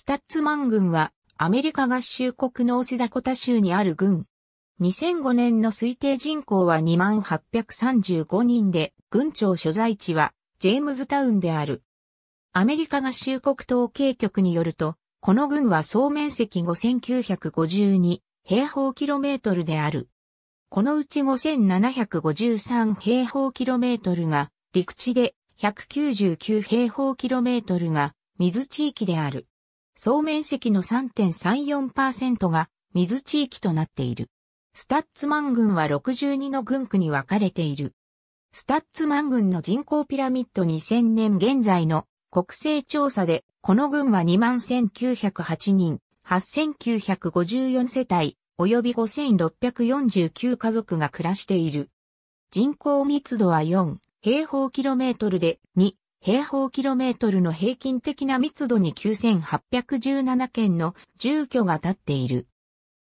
スタッツマン軍はアメリカ合衆国のオスダコタ州にある軍。2005年の推定人口は2835人で、軍庁所在地はジェームズタウンである。アメリカ合衆国統計局によると、この軍は総面積5952平方キロメートルである。このうち5753平方キロメートルが陸地で199平方キロメートルが水地域である。総面積の3.34%が水地域となっている。スタッツマン群は62の群区に分かれている。スタッツマン群の人口ピラミッド2000年現在の国勢調査で、この群は21,908人、8,954世帯、及び5,649家族が暮らしている。人口密度は4、平方キロメートルで2、平方キロメートルの平均的な密度に9817件の住居が建っている。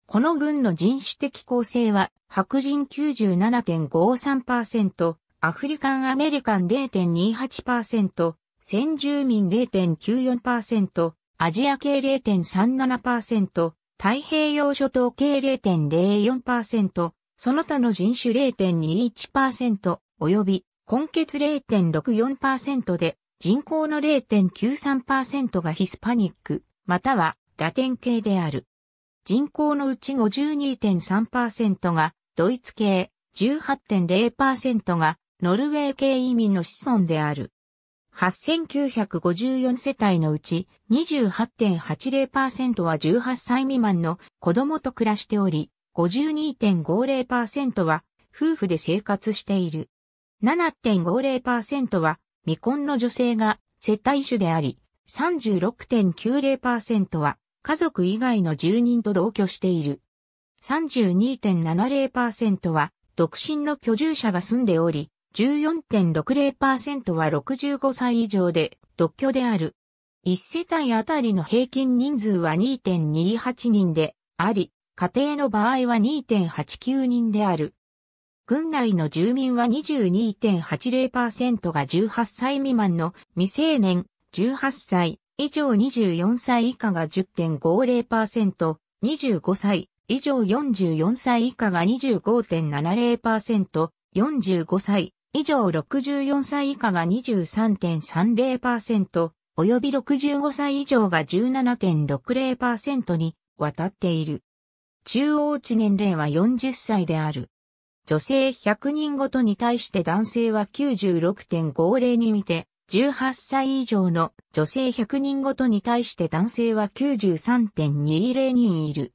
この群の人種的構成は白人97.53%、アフリカンアメリカン0.28%、先住民0.94%、アジア系0.37%、太平洋諸島系0.04%、その他の人種0.21%、及び根血0.64%で、人口の0.93%がヒスパニック、またはラテン系である。人口のうち52.3%がドイツ系、18.0%がノルウェー系移民の子孫である。8954世帯のうち28.80%は18歳未満の子供と暮らしており、52.50%は夫婦で生活している。7.50%は未婚の女性が接待主であり、36.90%は家族以外の住人と同居している。32.70%は独身の居住者が住んでおり、14.60%は65歳以上で独居である。1世帯あたりの平均人数は2.28人であり、家庭の場合は2.89人である。郡内の住民は22.80%が18歳未満の未成年、18歳以上24歳以下が10.50%、25歳以上44歳以下が25.70%、45歳以上64歳以下が23.30%、及び65歳以上が17.60%にわたっている。中央値年齢は40歳である。女性100人ごとに対して男性は96.50に見て、18歳以上の女性100人ごとに対して男性は93.20人いる。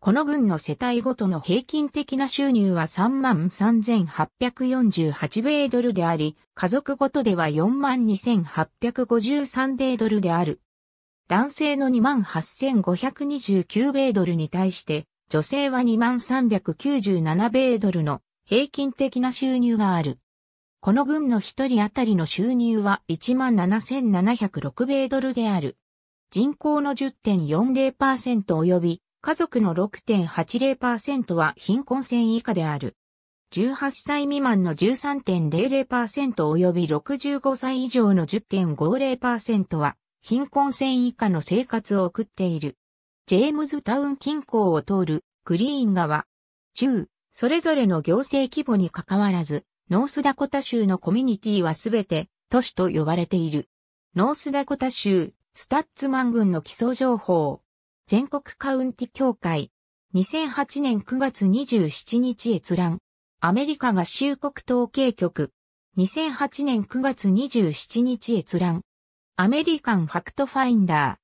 この群の世帯ごとの平均的な収入は33,848米ドルであり、家族ごとでは42,853米ドルである。男性の28,529米ドルに対して、女性は2397米ドルの平均的な収入がある。この軍の一人当たりの収入は17,706米ドルである。人口の10.40%及び家族の6.80%は貧困線以下である。18歳未満の13.00%及び65歳以上の10.50%は貧困線以下の生活を送っている。ジェームズタウン近郊を通るグリーン川、中、それぞれの行政規模に関わらず、ノースダコタ州のコミュニティはすべて都市と呼ばれている。ノースダコタ州、スタッツマン郡の基礎情報。全国カウンティ協会。2008年9月27日閲覧。アメリカ合衆国統計局。2008年9月27日閲覧。アメリカンファクトファインダー。